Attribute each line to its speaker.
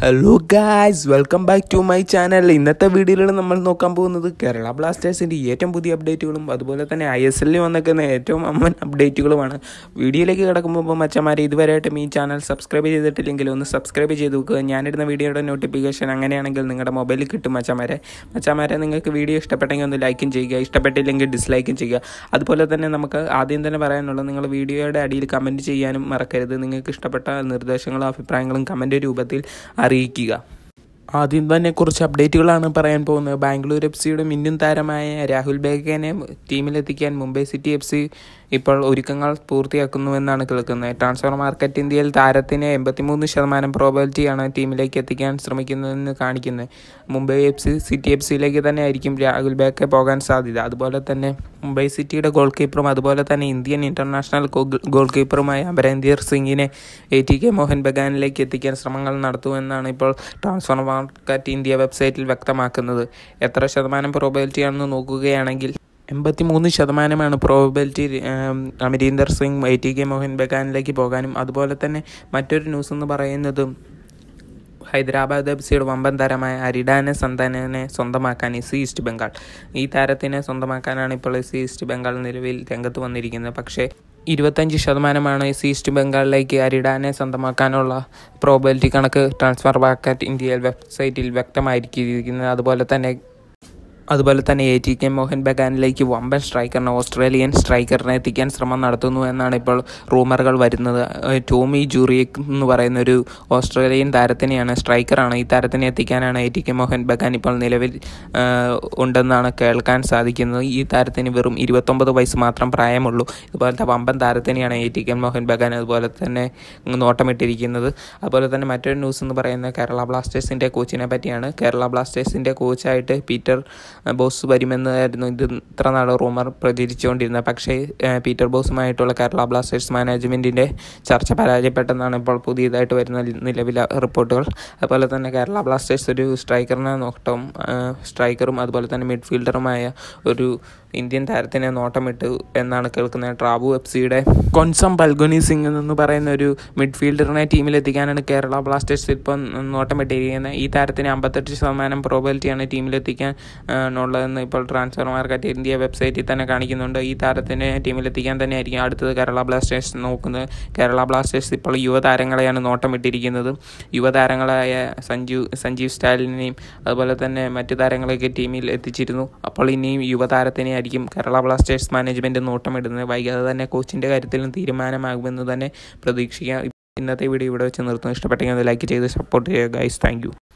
Speaker 1: hello guys welcome back to my channel ഇന്നത്തെ വീഡിയോയിൽ നമ്മൾ നോക്കാൻ പോകുന്നത് കേരള ബ്ലാസ്റ്റേഴ്സിൻ്റെ ഏറ്റവും പുതിയ അപ്ഡേറ്റുകളും അതുപോലെ തന്നെ ഐ എസ് എല്ലിൽ വന്നിരിക്കുന്ന ഏറ്റവും അമ്മൻ അപ്ഡേറ്റുകളുമാണ് വീഡിയോയിലേക്ക് കിടക്കുമ്പോൾ മച്ചന്മാരെ ഇതുവരെയായിട്ടും ഈ ചാനൽ സബ്സ്ക്രൈബ് ചെയ്തിട്ടില്ലെങ്കിൽ ഒന്ന് സബ്സ്ക്രൈബ് ചെയ്ത് വെക്കുക ഞാനിടുന്ന വീഡിയോയുടെ നോട്ടിഫിക്കേഷൻ അങ്ങനെയാണെങ്കിൽ നിങ്ങളുടെ മൊബൈലിൽ കിട്ടും മച്ചന്മാരെ മച്ചന്മാരെ നിങ്ങൾക്ക് വീഡിയോ ഇഷ്ടപ്പെട്ടെങ്കിൽ ഒന്ന് ലൈക്കും ചെയ്യുക ഇഷ്ടപ്പെട്ടില്ലെങ്കിൽ ഡിസ്ലൈക്കും ചെയ്യുക അതുപോലെ തന്നെ നമുക്ക് ആദ്യം തന്നെ പറയാനുള്ളത് നിങ്ങൾ വീഡിയോയുടെ അടിയിൽ കമൻറ്റ് ചെയ്യാനും മറക്കരുത് നിങ്ങൾക്ക് ഇഷ്ടപ്പെട്ട നിർദ്ദേശങ്ങളും അഭിപ്രായങ്ങളും കമൻറ്റ് രൂപത്തിൽ അറിയിക്കുക ആദ്യം തന്നെ കുറച്ച് അപ്ഡേറ്റുകളാണ് പറയാൻ പോകുന്നത് ബാംഗ്ലൂർ എഫ് സിയുടെ മിന്നും താരമായ രാഹുൽ ബേഗനെ ടീമിലെത്തിക്കാൻ മുംബൈ സിറ്റി എഫ് സി ഇപ്പോൾ ഒരുക്കങ്ങൾ പൂർത്തിയാക്കുന്നുവെന്നാണ് കേൾക്കുന്നത് ട്രാൻസ്ഫർ മാർക്കറ്റ് ഇന്ത്യയിൽ താരത്തിന് എൺപത്തിമൂന്ന് ശതമാനം പ്രോബിലിറ്റിയാണ് ടീമിലേക്ക് എത്തിക്കാൻ ശ്രമിക്കുന്നതെന്ന് കാണിക്കുന്നത് Mumbai F C city F സിയിലേക്ക് തന്നെ ആയിരിക്കും രാഹുൽ ബേക്ക് പോകാൻ സാധ്യത അതുപോലെ തന്നെ മുംബൈ സിറ്റിയുടെ ഗോൾ കീപ്പറും അതുപോലെ തന്നെ ഇന്ത്യൻ ഇൻ്റർനാഷണൽ ഗോൾ കീപ്പറുമായ അമരേന്ദർ സിംഗിനെ എ ടി കെ മോഹൻ ബഗാനിലേക്ക് എത്തിക്കാൻ ശ്രമങ്ങൾ നടത്തുമെന്നാണ് ഇപ്പോൾ ട്രാൻസ്ഫർ മാർക്കറ്റ് ഇന്ത്യ വെബ്സൈറ്റിൽ വ്യക്തമാക്കുന്നത് എത്ര ശതമാനം പ്രോബിലിറ്റിയാണെന്ന് നോക്കുകയാണെങ്കിൽ എൺപത്തി മൂന്ന് ശതമാനമാണ് probability Amarinder Singh I T K Mohan ബഗാനിലേക്ക് പോകാനും അതുപോലെ തന്നെ മറ്റൊരു ന്യൂസ് എന്ന് പറയുന്നത് ഹൈദരാബാദ് എഫ് സിയുടെ വമ്പൻ താരമായ അരിഡാനെ സന്താനനെ സ്വന്തമാക്കാൻ എസ് സി ഈസ്റ്റ് ബംഗാൾ ഈ താരത്തിനെ സ്വന്തമാക്കാനാണ് ഇപ്പോൾ എസ് സി ഈസ്റ്റ് ബംഗാൾ നിലവിൽ രംഗത്ത് വന്നിരിക്കുന്നത് പക്ഷേ ഇരുപത്തഞ്ച് ശതമാനമാണ് എസ് ഈസ്റ്റ് ബംഗാളിലേക്ക് അരിഡാനെ സ്വന്തമാക്കാനുള്ള പ്രോബിലിറ്റി കണക്ക് ട്രാൻസ്ഫർ മാർക്കറ്റ് ഇന്ത്യയിൽ വെബ്സൈറ്റിൽ വ്യക്തമായിരിക്കുന്നത് അതുപോലെ തന്നെ അതുപോലെ തന്നെ എ ടി കെ മോഹൻ ബഗാനിലേക്ക് വമ്പൻ സ്ട്രൈക്കറിനെ ഓസ്ട്രേലിയൻ സ്ട്രൈക്കറിനെ എത്തിക്കാൻ ശ്രമം നടത്തുന്നു എന്നാണ് ഇപ്പോൾ റൂമറുകൾ വരുന്നത് ടോമി ജൂറിയക് എന്ന് പറയുന്ന ഒരു ഓസ്ട്രേലിയൻ താരത്തിനെയാണ് സ്ട്രൈക്കറാണ് ഈ താരത്തിനെ എത്തിക്കാനാണ് A T K Mohan Bagan ഇപ്പോൾ നിലവിൽ ഉണ്ടെന്നാണ് കേൾക്കാൻ സാധിക്കുന്നത് ഈ താരത്തിന് വെറും ഇരുപത്തൊമ്പത് വയസ്സ് മാത്രം പ്രായമുള്ളൂ ഇതുപോലത്തെ വമ്പൻ താരത്തിനെയാണ് A T K Mohan Bagan അതുപോലെ തന്നെ നോട്ടമിട്ടിരിക്കുന്നത് അതുപോലെ തന്നെ മറ്റൊരു ന്യൂസ് എന്ന് പറയുന്നത് കേരള ബ്ലാസ്റ്റേഴ്സിൻ്റെ കോച്ചിനെ പറ്റിയാണ് കേരള ബ്ലാസ്റ്റേഴ്സിൻ്റെ കോച്ചായിട്ട് പീറ്റർ ബോസ് വരുമെന്നായിരുന്നു ഇത് ഇത്ര നാൾ റൂമർ പ്രചരിച്ചുകൊണ്ടിരുന്നത് പക്ഷേ പീറ്റർ ബോസുമായിട്ടുള്ള കേരള ബ്ലാസ്റ്റേഴ്സ് മാനേജ്മെൻറ്റിൻ്റെ ചർച്ച പരാജയപ്പെട്ടെന്നാണ് ഇപ്പോൾ പുതിയതായിട്ട് വരുന്ന നിലവിലെ റിപ്പോർട്ടുകൾ അതുപോലെ തന്നെ കേരള ബ്ലാസ്റ്റേഴ്സ് ഒരു സ്ട്രൈക്കറിനെ നോട്ടം സ്ട്രൈക്കറും അതുപോലെ തന്നെ മിഡ്ഫീൽഡറുമായ ഒരു ഇന്ത്യൻ താരത്തിനെ നോട്ടമിട്ടു എന്നാണ് കേൾക്കുന്നത് ട്രാബു എഫ് സിയുടെ കൊൻസം പൽഗുനി സിംഗ് എന്ന് പറയുന്ന ഒരു മിഡ്ഫീൽഡറിനെ ടീമിലെത്തിക്കാനാണ് കേരള ബ്ലാസ്റ്റേഴ്സ് ഇപ്പം നോട്ടമിട്ടിരിക്കുന്നത് ഈ താരത്തിന് അമ്പത്തെട്ട് ശതമാനം പ്രോബിലിറ്റിയാണ് ടീമിലെത്തിക്കാൻ ഉള്ളതെന്ന് ഇപ്പോൾ ട്രാൻസ്ഫർ മാർക്കറ്റ് ഇന്ത്യ വെബ്സൈറ്റിൽ തന്നെ കാണിക്കുന്നുണ്ട് ഈ താരത്തിനെ ടീമിലെത്തിക്കാൻ തന്നെയായിരിക്കും അടുത്തത് കേരള ബ്ലാസ്റ്റേഴ്സ് നോക്കുന്നത് കേരള ബ്ലാസ്റ്റേഴ്സ് ഇപ്പോൾ യുവതാരങ്ങളെയാണ് നോട്ടം ഇട്ടിരിക്കുന്നത് യുവതാരങ്ങളായ സഞ്ജു സഞ്ജീവ് സ്റ്റാലിനെയും അതുപോലെ തന്നെ മറ്റു താരങ്ങളെയൊക്കെ ടീമിൽ എത്തിച്ചിരുന്നു അപ്പോൾ ഇനിയും യുവതാരത്തിനെ ആയിരിക്കും കേരള ബ്ലാസ്റ്റേഴ്സ് മാനേജ്മെൻറ്റ് നോട്ടമിടുന്നത് വൈകാതെ തന്നെ കോച്ചിൻ്റെ കാര്യത്തിലും തീരുമാനമാകുമെന്ന് തന്നെ പ്രതീക്ഷിക്കാം ഇന്നത്തെ വീഡിയോ ഇവിടെ വെച്ച് നിർത്തുന്നു ഇഷ്ടപ്പെട്ടെങ്കിൽ ലൈക്ക് ചെയ്ത് സപ്പോർട്ട് ചെയ്യുക ഗൈസ് താങ്ക്